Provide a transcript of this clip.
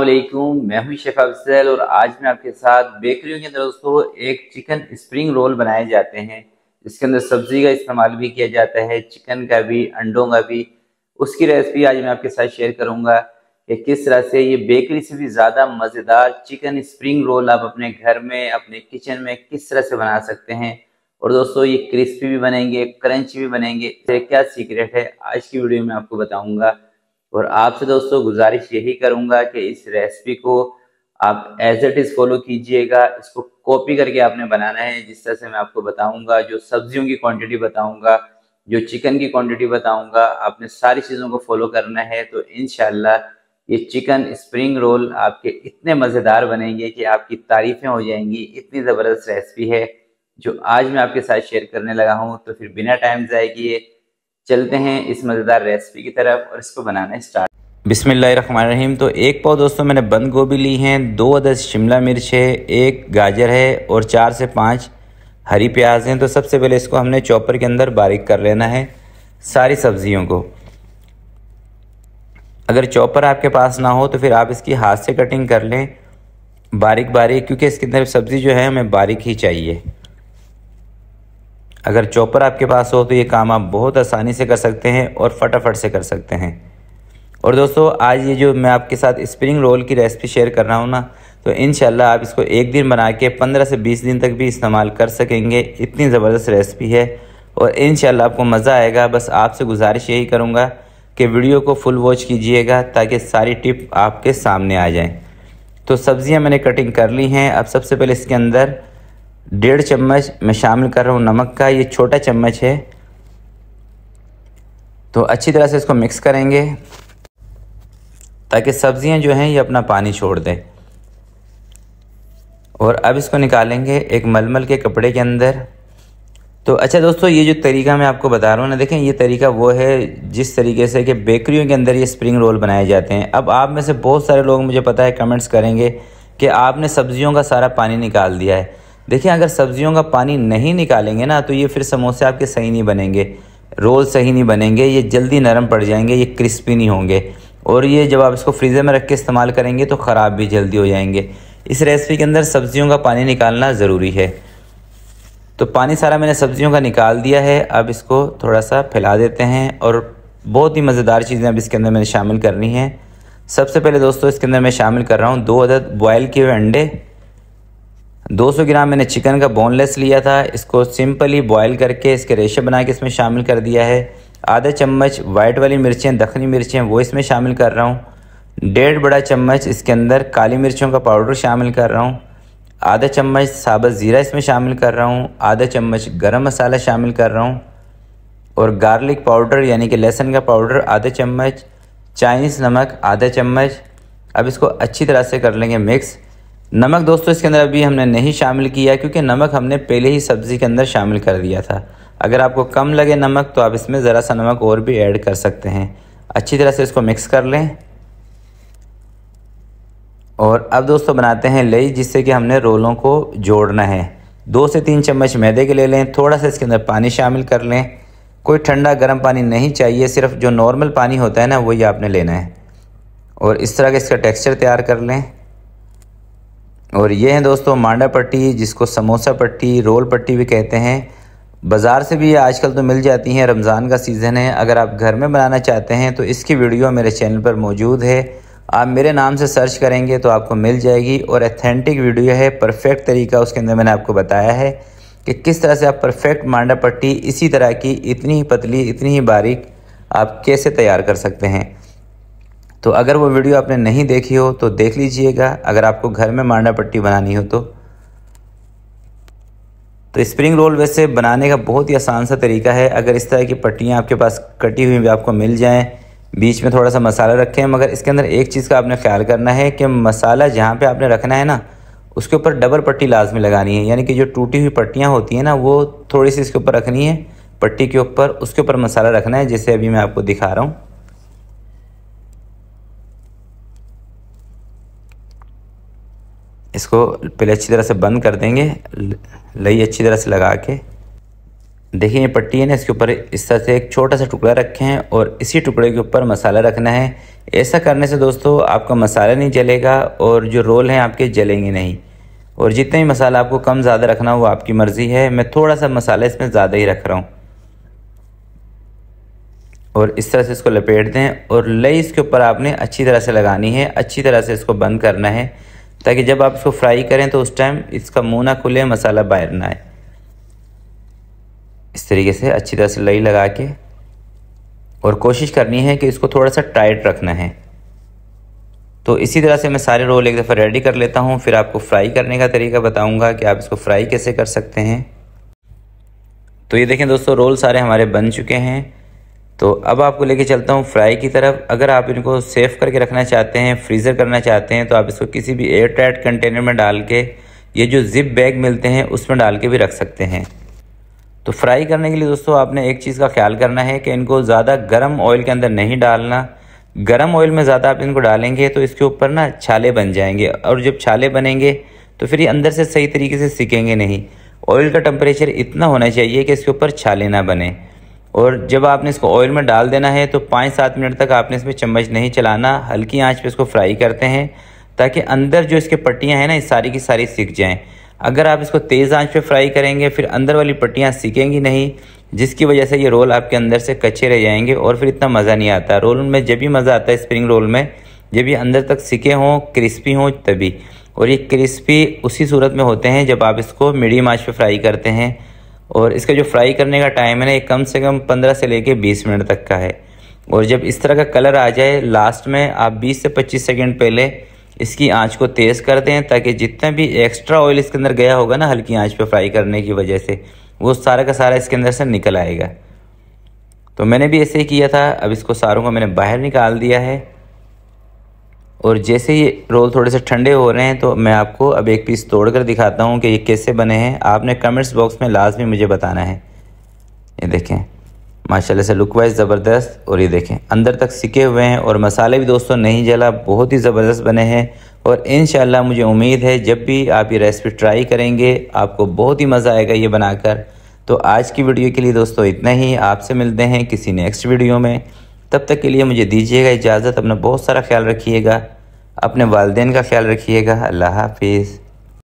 वालेकुम मैं हूं शेफ अफजल और आज मैं आपके साथ बेकरियों के अंदर दोस्तों एक चिकन स्प्रिंग रोल बनाए जाते हैं इसके अंदर सब्जी का इस्तेमाल भी किया जाता है चिकन का भी अंडों का भी उसकी रेसिपी आज मैं आपके साथ शेयर करूंगा कि किस तरह से ये बेकरी से भी ज़्यादा मज़ेदार चिकन स्प्रिंग रोल आप अपने घर में अपने किचन में किस तरह से बना सकते हैं और दोस्तों ये क्रिस्पी भी बनेंगे क्रंच भी बनेंगे क्या सीक्रेट है आज की वीडियो में आपको बताऊँगा और आपसे दोस्तों गुजारिश यही करूंगा कि इस रेसिपी को आप एज इट इज़ फॉलो कीजिएगा इसको कॉपी करके आपने बनाना है जिस तरह से मैं आपको बताऊंगा जो सब्जियों की क्वांटिटी बताऊंगा जो चिकन की क्वांटिटी बताऊंगा आपने सारी चीज़ों को फॉलो करना है तो इन ये चिकन स्प्रिंग रोल आपके इतने मज़ेदार बनेंगे कि आपकी तारीफ़ें हो जाएंगी इतनी ज़बरदस्त रेसिपी है जो आज मैं आपके साथ शेयर करने लगा हूँ तो फिर बिना टाइम जाएगी चलते हैं इस मज़ेदार रेसिपी की तरफ और इसको बनाना स्टार्ट बिसमीम तो एक पाव दोस्तों मैंने बंद गोभी ली हैं दो अदस शिमला मिर्च है एक गाजर है और चार से पाँच हरी प्याज हैं तो सबसे पहले इसको हमने चॉपर के अंदर बारीक कर लेना है सारी सब्जियों को अगर चॉपर आपके पास ना हो तो फिर आप इसकी हाथ से कटिंग कर लें बारीक बारीक क्योंकि इसके अंदर सब्ज़ी जो है हमें बारीक ही चाहिए अगर चॉपर आपके पास हो तो ये काम आप बहुत आसानी से कर सकते हैं और फटाफट से कर सकते हैं और दोस्तों आज ये जो मैं आपके साथ स्प्रिंग रोल की रेसिपी शेयर कर रहा हूँ ना तो इन आप इसको एक दिन बना के पंद्रह से बीस दिन तक भी इस्तेमाल कर सकेंगे इतनी ज़बरदस्त रेसिपी है और इन आपको मज़ा आएगा बस आपसे गुजारिश यही करूँगा कि वीडियो को फुल वॉच कीजिएगा ताकि सारी टिप आपके सामने आ जाएँ तो सब्ज़ियाँ मैंने कटिंग कर ली हैं अब सबसे पहले इसके अंदर डेढ़ चम्मच मैं शामिल कर रहा हूँ नमक का ये छोटा चम्मच है तो अच्छी तरह से इसको मिक्स करेंगे ताकि सब्ज़ियाँ जो हैं ये अपना पानी छोड़ दें और अब इसको निकालेंगे एक मलमल के कपड़े के अंदर तो अच्छा दोस्तों ये जो तरीका मैं आपको बता रहा हूँ ना देखें ये तरीका वो है जिस तरीके से कि बेकरियों के अंदर ये स्प्रिंग रोल बनाए जाते हैं अब आप में से बहुत सारे लोग मुझे पता है कमेंट्स करेंगे कि आपने सब्जियों का सारा पानी निकाल दिया है देखिए अगर सब्जियों का पानी नहीं निकालेंगे ना तो ये फिर समोसे आपके सही नहीं बनेंगे रोल सही नहीं बनेंगे ये जल्दी नरम पड़ जाएंगे ये क्रिस्पी नहीं होंगे और ये जब आप इसको फ्रीज़र में रख के इस्तेमाल करेंगे तो ख़राब भी जल्दी हो जाएंगे इस रेसिपी के अंदर सब्जियों का पानी निकालना ज़रूरी है तो पानी सारा मैंने सब्जियों का निकाल दिया है अब इसको थोड़ा सा फैला देते हैं और बहुत ही मज़ेदार चीज़ें अब इसके अंदर मैंने शामिल करनी है सबसे पहले दोस्तों इसके अंदर मैं शामिल कर रहा हूँ दो अदद बॉयल किए हुए अंडे 200 ग्राम मैंने चिकन का बोनलेस लिया था इसको सिंपली बॉयल करके इसके रेशे बना के इसमें शामिल कर दिया है आधा चम्मच वाइट वाली मिर्चें दखनी मिर्चें वो इसमें शामिल कर रहा हूँ डेढ़ बड़ा चम्मच इसके अंदर काली मिर्चों का पाउडर शामिल कर रहा हूँ आधा चम्मच साबत ज़ीरा इसमें शामिल कर रहा हूँ आधा चम्मच गर्म मसाला शामिल कर रहा हूँ और गार्लिक पाउडर यानी कि लहसुन का पाउडर आधा चम्मच चाइनीज़ नमक आधा चम्मच अब इसको अच्छी तरह से कर लेंगे मिक्स नमक दोस्तों इसके अंदर अभी हमने नहीं शामिल किया क्योंकि नमक हमने पहले ही सब्ज़ी के अंदर शामिल कर दिया था अगर आपको कम लगे नमक तो आप इसमें ज़रा सा नमक और भी ऐड कर सकते हैं अच्छी तरह से इसको मिक्स कर लें और अब दोस्तों बनाते हैं लई जिससे कि हमने रोलों को जोड़ना है दो से तीन चम्मच मैदे के ले लें थोड़ा सा इसके अंदर पानी शामिल कर लें कोई ठंडा गर्म पानी नहीं चाहिए सिर्फ जो नॉर्मल पानी होता है ना वही आपने लेना है और इस तरह का इसका टेक्सचर तैयार कर लें और ये हैं दोस्तों मांडा पट्टी जिसको समोसा पट्टी रोल पट्टी भी कहते हैं बाज़ार से भी आजकल तो मिल जाती हैं रमज़ान का सीज़न है अगर आप घर में बनाना चाहते हैं तो इसकी वीडियो मेरे चैनल पर मौजूद है आप मेरे नाम से सर्च करेंगे तो आपको मिल जाएगी और अथेंटिक वीडियो है परफेक्ट तरीका उसके अंदर मैंने आपको बताया है कि किस तरह से आप परफेक्ट मांडा पट्टी इसी तरह की इतनी ही पतली इतनी ही बारीक आप कैसे तैयार कर सकते हैं तो अगर वो वीडियो आपने नहीं देखी हो तो देख लीजिएगा अगर आपको घर में मांडा पट्टी बनानी हो तो तो स्प्रिंग रोल वैसे बनाने का बहुत ही आसान सा तरीका है अगर इस तरह की पट्टियाँ आपके पास कटी हुई भी आपको मिल जाएँ बीच में थोड़ा सा मसाला रखें मगर इसके अंदर एक चीज़ का आपने ख्याल करना है कि मसाला जहाँ पे आपने रखना है ना उसके ऊपर डबल पट्टी लाजमी लगानी है यानी कि जो टूटी हुई पट्टियाँ होती हैं ना वो थोड़ी सी इसके ऊपर रखनी है पट्टी के ऊपर उसके ऊपर मसाला रखना है जैसे अभी मैं आपको दिखा रहा हूँ इसको पहले अच्छी तरह से बंद कर देंगे लई अच्छी तरह से लगा के देखिए ये पट्टी है ना इसके ऊपर इस तरह से एक छोटा सा टुकड़ा रखे हैं और इसी टुकड़े के ऊपर मसाला रखना है ऐसा करने से दोस्तों आपका मसाला नहीं जलेगा और जो रोल हैं आपके जलेंगे नहीं और जितने भी मसाला आपको कम ज़्यादा रखना हो आपकी मर्ज़ी है मैं थोड़ा सा मसाला इसमें ज़्यादा ही रख रहा हूँ और इस तरह से इसको लपेट दें और लई इसके ऊपर आपने अच्छी तरह से लगानी है अच्छी तरह से इसको बंद करना है ताकि जब आप इसको फ्राई करें तो उस टाइम इसका मुँह ना खुले मसाला बाहर ना आए इस तरीके से अच्छी तरह से लई लगा के और कोशिश करनी है कि इसको थोड़ा सा टाइट रखना है तो इसी तरह से मैं सारे रोल एक दफ़ा रेडी कर लेता हूँ फिर आपको फ्राई करने का तरीका बताऊँगा कि आप इसको फ्राई कैसे कर सकते हैं तो ये देखें दोस्तों रोल सारे हमारे बन चुके हैं तो अब आपको लेके चलता हूँ फ्राई की तरफ अगर आप इनको सेफ़ करके रखना चाहते हैं फ्रीज़र करना चाहते हैं तो आप इसको किसी भी एयर टाइट कंटेनर में डाल के ये जो जिप बैग मिलते हैं उसमें डाल के भी रख सकते हैं तो फ्राई करने के लिए दोस्तों आपने एक चीज़ का ख्याल करना है कि इनको ज़्यादा गर्म ऑयल के अंदर नहीं डालना गर्म ऑयल में ज़्यादा आप इनको डालेंगे तो इसके ऊपर ना छाले बन जाएंगे और जब छाले बनेंगे तो फिर ये अंदर से सही तरीके से सीखेंगे नहीं ऑयल का टेम्परेचर इतना होना चाहिए कि इसके ऊपर छाले ना बने और जब आपने इसको ऑयल में डाल देना है तो पाँच सात मिनट तक आपने इसमें चम्मच नहीं चलाना हल्की आंच पे इसको फ्राई करते हैं ताकि अंदर जो इसके पट्टियाँ हैं ना ये सारी की सारी सीख जाएँ अगर आप इसको तेज़ आंच पे फ्राई करेंगे फिर अंदर वाली पट्टियाँ सीखेंगी नहीं जिसकी वजह से ये रोल आपके अंदर से कच्चे रह जाएंगे और फिर इतना मज़ा नहीं आता रोल में जब भी मज़ा आता है स्प्रिंग रोल में जब ये अंदर तक सीखे हों क्रिस्पी हों तभी और ये क्रिस्पी उसी सूरत में होते हैं जब आप इसको मीडियम आँच पर फ्राई करते हैं और इसका जो फ्राई करने का टाइम है ना ये कम से कम पंद्रह से लेके बीस मिनट तक का है और जब इस तरह का कलर आ जाए लास्ट में आप बीस से पच्चीस सेकेंड पहले इसकी आँच को तेज़ कर दें ताकि जितना भी एक्स्ट्रा ऑयल इसके अंदर गया होगा ना हल्की आँच पर फ्राई करने की वजह से वो सारा का सारा इसके अंदर से निकल आएगा तो मैंने भी ऐसे ही किया था अब इसको सारों को मैंने बाहर निकाल दिया है और जैसे ये रोल थोड़े से ठंडे हो रहे हैं तो मैं आपको अब एक पीस तोड़ कर दिखाता हूँ कि ये कैसे बने हैं आपने कमेंट्स बॉक्स में लाजमी मुझे बताना है ये देखें माशाल्लाह से लुक वाइज ज़बरदस्त और ये देखें अंदर तक सिके हुए हैं और मसाले भी दोस्तों नहीं जला बहुत ही ज़बरदस्त बने हैं और इन मुझे उम्मीद है जब भी आप ये रेसिपी ट्राई करेंगे आपको बहुत ही मज़ा आएगा ये बनाकर तो आज की वीडियो के लिए दोस्तों इतना ही आपसे मिलते हैं किसी नेक्स्ट वीडियो में तब तक के लिए मुझे दीजिएगा इजाज़त अपना बहुत सारा ख्याल रखिएगा अपने वालदेन का ख्याल रखिएगा अल्लाह हाफिज़